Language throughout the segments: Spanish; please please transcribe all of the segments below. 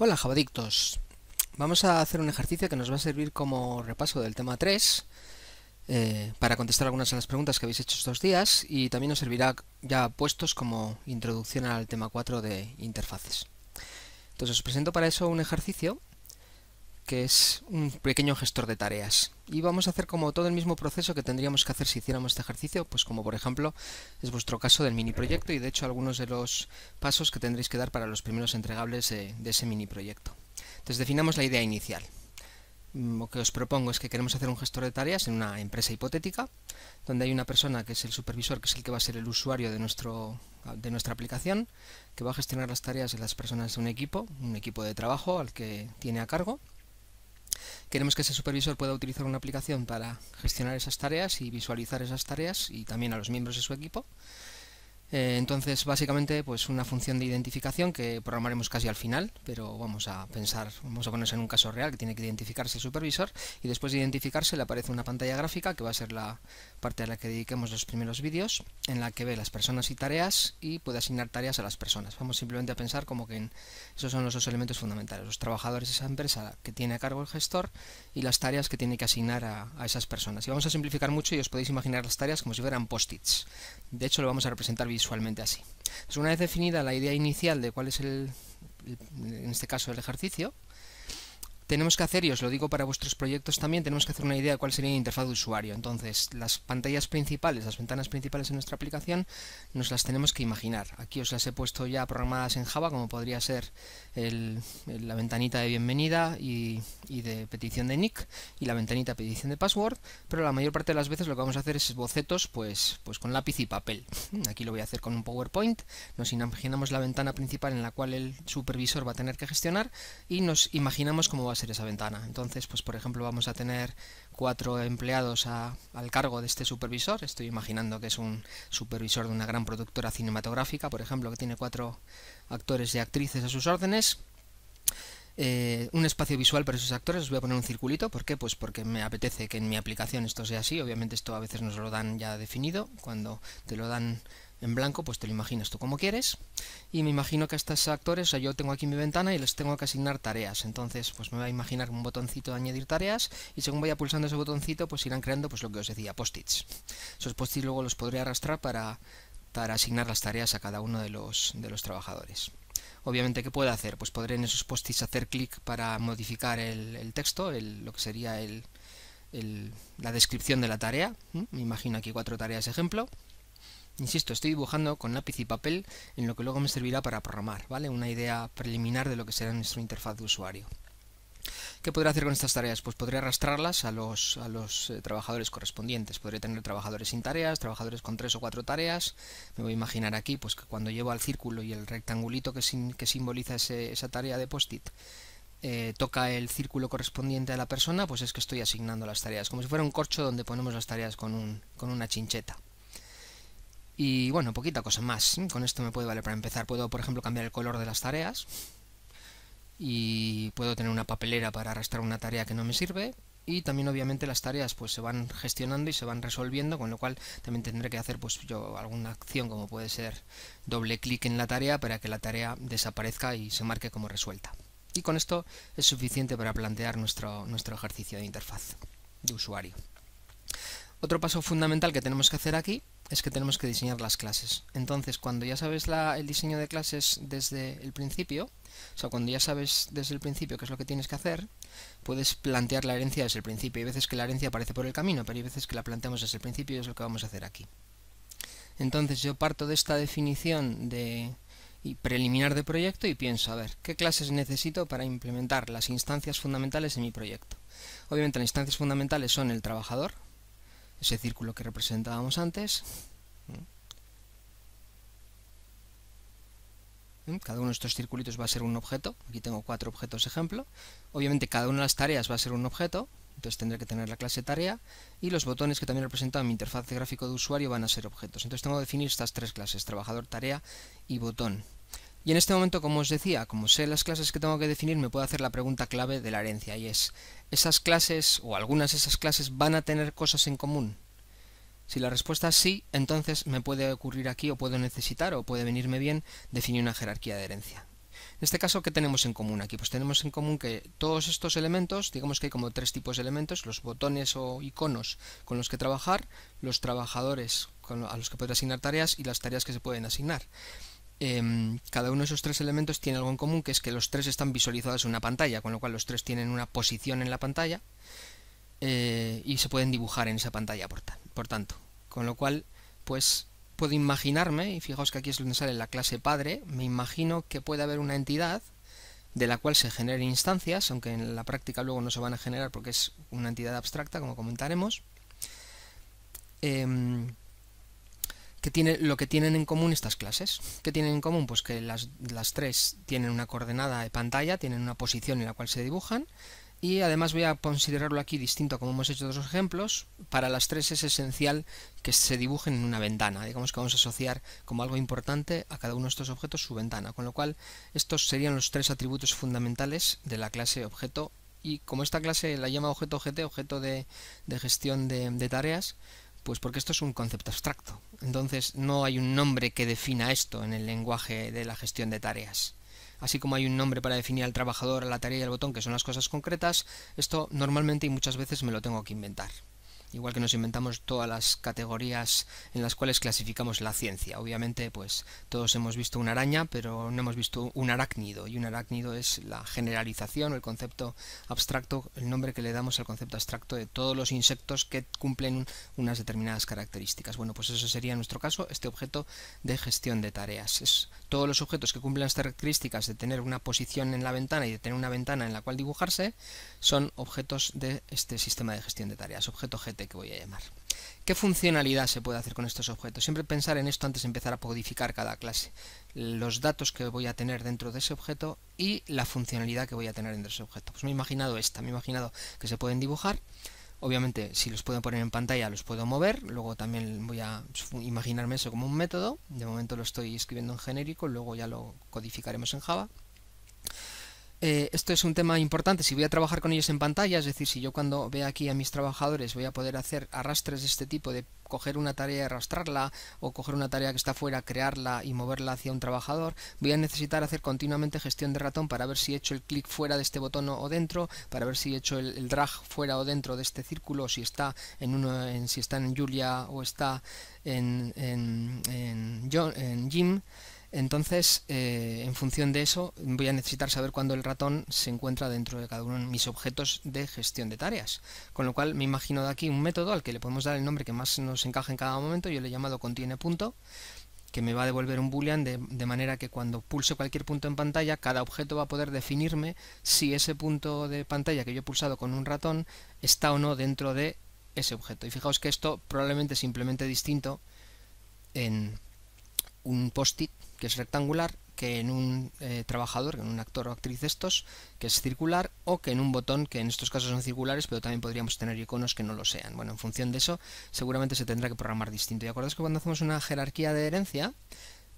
Hola jabadictos, vamos a hacer un ejercicio que nos va a servir como repaso del tema 3 eh, para contestar algunas de las preguntas que habéis hecho estos días y también nos servirá ya puestos como introducción al tema 4 de interfaces. Entonces os presento para eso un ejercicio que es un pequeño gestor de tareas. Y vamos a hacer como todo el mismo proceso que tendríamos que hacer si hiciéramos este ejercicio, pues como por ejemplo es vuestro caso del mini proyecto y de hecho algunos de los pasos que tendréis que dar para los primeros entregables de, ese mini proyecto. Entonces definamos la idea inicial. Mm, lo que os propongo es que queremos hacer un gestor de tareas en una empresa hipotética, donde hay una persona que es el supervisor, que es el que va a ser el usuario de, nuestro, de nuestra aplicación, que va a gestionar las tareas de las personas de un equipo, un equipo de trabajo al que tiene a cargo, Queremos que ese supervisor pueda utilizar una aplicación para gestionar esas tareas y visualizar esas tareas y también a los miembros de su equipo. Eh, entonces, básicamente, pues una función de identificación que programaremos casi al final, pero vamos a pensar, vamos a ponerse en un caso real que tiene que identificarse el supervisor y después de identificarse le aparece una pantalla gráfica que va a ser la parte a la que dediquemos los primeros vídeos, en la que ve las personas y tareas y puede asignar tareas a las personas. Vamos simplemente a pensar como que esos son los dos elementos fundamentales, los trabajadores de esa empresa que tiene a cargo el gestor y las tareas que tiene que asignar a, a esas personas. Y vamos a simplificar mucho y os podéis imaginar las tareas como si fueran post-its. De hecho, lo vamos a representar visualmente así. una vez definida la idea inicial de cuál es el, en este caso el ejercicio, tenemos que hacer, y os lo digo para vuestros proyectos también, tenemos que hacer una idea de cuál sería la interfaz de usuario. Entonces, las pantallas principales, las ventanas principales en nuestra aplicación, nos las tenemos que imaginar. Aquí os las he puesto ya programadas en Java, como podría ser la ventanita de bienvenida y, de petición de nick, y la ventanita de petición de password, pero la mayor parte de las veces lo que vamos a hacer es bocetos pues, pues con lápiz y papel. Aquí lo voy a hacer con un PowerPoint, nos imaginamos la ventana principal en la cual el supervisor va a tener que gestionar y nos imaginamos cómo va a ser esa ventana. Entonces, pues por ejemplo, vamos a tener cuatro empleados al cargo de este supervisor. Estoy imaginando que es un supervisor de una gran productora cinematográfica, por ejemplo, que tiene cuatro actores y actrices a sus órdenes. Eh, un espacio visual para esos actores, os voy a poner un circulito, ¿por qué? Pues porque me apetece que en mi aplicación esto sea así, obviamente esto a veces nos lo dan ya definido, cuando te lo dan en blanco, pues te lo imaginas tú como quieres. Y me imagino que a estos actores, o sea, yo tengo aquí mi ventana y les tengo que asignar tareas. Entonces, pues me va a imaginar un botoncito de añadir tareas y según vaya pulsando ese botoncito, pues irán creando, pues lo que os decía, post-its. Esos post-its luego los podré arrastrar para, para asignar las tareas a cada uno de los, de los trabajadores. Obviamente, ¿qué puedo hacer? Pues podré en esos post-its hacer clic para modificar el, texto, lo que sería el, la descripción de la tarea. Me imagino aquí cuatro tareas ejemplo Insisto, estoy dibujando con lápiz y papel en lo que luego me servirá para programar, ¿vale? Una idea preliminar de lo que será nuestra interfaz de usuario. ¿Qué podré hacer con estas tareas? Pues podré arrastrarlas a los, a los eh, trabajadores correspondientes. Podré tener trabajadores sin tareas, trabajadores con tres o cuatro tareas. Me voy a imaginar aquí pues, que cuando llevo al círculo y el rectangulito que, que simboliza esa tarea de post-it, eh, toca el círculo correspondiente a la persona, pues es que estoy asignando las tareas, como si fuera un corcho donde ponemos las tareas con, un, con una chincheta. Y bueno, poquita cosa más. Con esto me puede valer para empezar. Puedo, por ejemplo, cambiar el color de las tareas. Y puedo tener una papelera para arrastrar una tarea que no me sirve. Y también obviamente las tareas pues se van gestionando y se van resolviendo, con lo cual también tendré que hacer pues yo alguna acción como puede ser doble clic en la tarea para que la tarea desaparezca y se marque como resuelta. Y con esto es suficiente para plantear nuestro, nuestro ejercicio de interfaz de usuario. Otro paso fundamental que tenemos que hacer aquí es que tenemos que diseñar las clases. Entonces, cuando ya sabes el diseño de clases desde el principio, o sea, cuando ya sabes desde el principio qué es lo que tienes que hacer, puedes plantear la herencia desde el principio. Hay veces que la herencia aparece por el camino, pero hay veces que la planteamos desde el principio y es lo que vamos a hacer aquí. Entonces, yo parto de esta definición de preliminar de proyecto y pienso, a ver, ¿qué clases necesito para implementar las instancias fundamentales en mi proyecto? Obviamente las instancias fundamentales son el trabajador, ese círculo que representábamos antes. ¿Mm? ¿Mm? Cada uno de estos circulitos va a ser un objeto. Aquí tengo cuatro objetos ejemplo. Obviamente cada una de las tareas va a ser un objeto. Entonces tendré que tener la clase tarea. Y los botones que también representan mi interfaz de gráfico de usuario van a ser objetos. Entonces tengo que definir estas tres clases. Trabajador, tarea y botón. Y en este momento, como os decía, como sé las clases que tengo que definir, me puedo hacer la pregunta clave de la herencia, y es, ¿esas clases o algunas de esas clases van a tener cosas en común? Si la respuesta es sí, entonces me puede ocurrir aquí o puedo necesitar o puede venirme bien definir una jerarquía de herencia. En este caso, ¿qué tenemos en común aquí? Pues tenemos en común que todos estos elementos, digamos que hay como tres tipos de elementos, los botones o iconos con los que trabajar, los trabajadores a los que puedo asignar tareas y las tareas que se pueden asignar. Em, cada uno de esos tres elementos tiene algo en común, que es que los tres están visualizados en una pantalla, con lo cual los tres tienen una posición en la pantalla eh, y se pueden dibujar en esa pantalla, por, tanto. Con lo cual, pues puedo imaginarme, y fijaos que aquí es donde sale la clase padre, me imagino que puede haber una entidad de la cual se generen instancias, aunque en la práctica luego no se van a generar porque es una entidad abstracta, como comentaremos. Em, lo que tienen en común estas clases. ¿Qué tienen en común? Pues que las, tres tienen una coordenada de pantalla, tienen una posición en la cual se dibujan, y además voy a considerarlo aquí distinto como hemos hecho otros ejemplos. Para las tres es esencial que se dibujen en una ventana. Digamos que vamos a asociar como algo importante a cada uno de estos objetos su ventana, con lo cual estos serían los tres atributos fundamentales de la clase objeto y como esta clase la llama objeto GT, objeto de, gestión de tareas, pues porque esto es un concepto abstracto. Entonces no hay un nombre que defina esto en el lenguaje de la gestión de tareas. Así como hay un nombre para definir al trabajador, a la tarea y al botón, que son las cosas concretas, esto normalmente y muchas veces me lo tengo que inventar igual que nos inventamos todas las categorías en las cuales clasificamos la ciencia. Obviamente, pues todos hemos visto una araña, pero no hemos visto un arácnido, y un arácnido es la generalización o el concepto abstracto, el nombre que le damos al concepto abstracto de todos los insectos que cumplen unas determinadas características. Bueno, pues eso sería en nuestro caso este objeto de gestión de tareas. todos los objetos que cumplen las características de tener una posición en la ventana y de tener una ventana en la cual dibujarse son objetos de este sistema de gestión de tareas, objeto-objeto que voy a llamar. ¿Qué funcionalidad se puede hacer con estos objetos? Siempre pensar en esto antes de empezar a codificar cada clase. Los datos que voy a tener dentro de ese objeto y la funcionalidad que voy a tener dentro de ese objeto. Pues me he imaginado esta, me he imaginado que se pueden dibujar. Obviamente, si los puedo poner en pantalla, los puedo mover. Luego también voy a imaginarme eso como un método. De momento lo estoy escribiendo en genérico, luego ya lo codificaremos en Java. Eh, esto es un tema importante. Si voy a trabajar con ellos en pantalla, es decir, si yo cuando vea aquí a mis trabajadores voy a poder hacer arrastres de este tipo, de coger una tarea y arrastrarla, o coger una tarea que está fuera, crearla y moverla hacia un trabajador, voy a necesitar hacer continuamente gestión de ratón para ver si he hecho el clic fuera de este botón o dentro, para ver si he hecho el, drag fuera o dentro de este círculo, si está en uno, si está en Julia o está en, en, en Jim. Entonces, eh, en función de eso, voy a necesitar saber cuándo el ratón se encuentra dentro de cada uno de mis objetos de gestión de tareas. Con lo cual, me imagino de aquí un método al que le podemos dar el nombre que más nos encaje en cada momento. Yo le he llamado contiene punto, que me va a devolver un boolean de, de manera que cuando pulse cualquier punto en pantalla, cada objeto va a poder definirme si ese punto de pantalla que yo he pulsado con un ratón está o no dentro de ese objeto. Y fijaos que esto probablemente es simplemente distinto en un post-it que es rectangular, que en un eh, trabajador, en un actor o actriz de estos, que es circular, o que en un botón, que en estos casos son circulares, pero también podríamos tener iconos que no lo sean. Bueno, en función de eso, seguramente se tendrá que programar distinto. Y acordáis que cuando hacemos una jerarquía de herencia,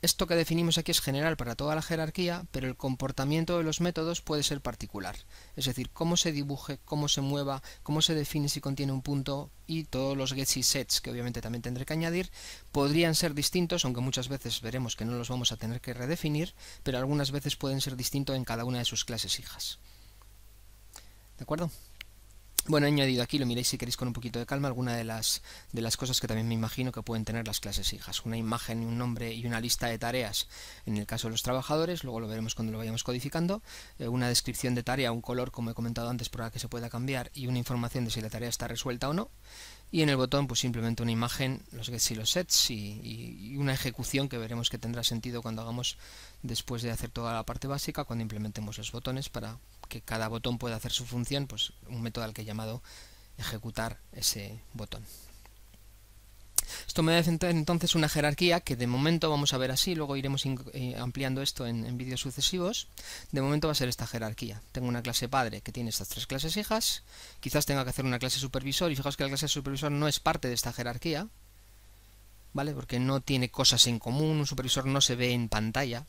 esto que definimos aquí es general para toda la jerarquía, pero el comportamiento de los métodos puede ser particular, es decir, cómo se dibuje, cómo se mueva, cómo se define si contiene un punto y todos los gets y sets, que obviamente también tendré que añadir, podrían ser distintos, aunque muchas veces veremos que no los vamos a tener que redefinir, pero algunas veces pueden ser distintos en cada una de sus clases hijas. ¿De acuerdo? Bueno, he añadido aquí, lo miréis si queréis con un poquito de calma, alguna de las, de las cosas que también me imagino que pueden tener las clases hijas. Una imagen, un nombre y una lista de tareas en el caso de los trabajadores, luego lo veremos cuando lo vayamos codificando. Eh, una descripción de tarea, un color, como he comentado antes, para que se pueda cambiar y una información de si la tarea está resuelta o no. Y en el botón, pues simplemente una imagen, los gets y los sets y una ejecución que veremos que tendrá sentido cuando hagamos después de hacer toda la parte básica, cuando implementemos los botones para que cada botón puede hacer su función, pues un método al que he llamado ejecutar ese botón. Esto me da entonces una jerarquía que de momento vamos a ver así, luego iremos eh, ampliando esto en, vídeos sucesivos. De momento va a ser esta jerarquía. Tengo una clase padre que tiene estas tres clases hijas, quizás tenga que hacer una clase supervisor y fijaos que la clase supervisor no es parte de esta jerarquía, ¿vale? Porque no tiene cosas en común, un supervisor no se ve en pantalla,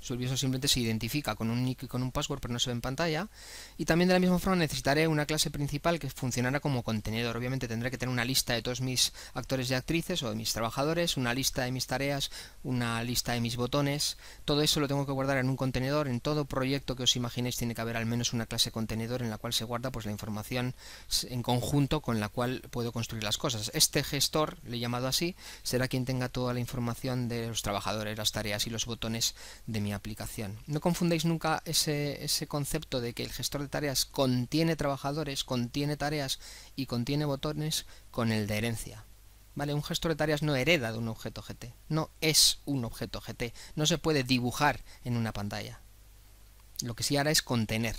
Solviso simplemente se identifica con un nick y con un password, pero no se ve en pantalla. Y también de la misma forma necesitaré una clase principal que funcionará como contenedor. Obviamente tendré que tener una lista de todos mis actores y actrices o de mis trabajadores, una lista de mis tareas, una lista de mis botones. Todo eso lo tengo que guardar en un contenedor. En todo proyecto que os imaginéis tiene que haber al menos una clase contenedor en la cual se guarda pues, la información en conjunto con la cual puedo construir las cosas. Este gestor, le he llamado así, será quien tenga toda la información de los trabajadores, las tareas y los botones de mi aplicación. No confundáis nunca ese, concepto de que el gestor de tareas contiene trabajadores, contiene tareas y contiene botones con el de herencia. ¿Vale? Un gestor de tareas no hereda de un objeto GT, no es un objeto GT, no se puede dibujar en una pantalla. Lo que sí hará es contener.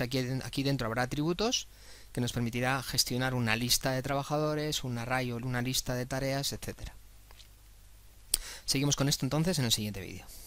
aquí, aquí dentro habrá atributos que nos permitirá gestionar una lista de trabajadores, un array o una lista de tareas, etcétera. Seguimos con esto entonces en el siguiente vídeo.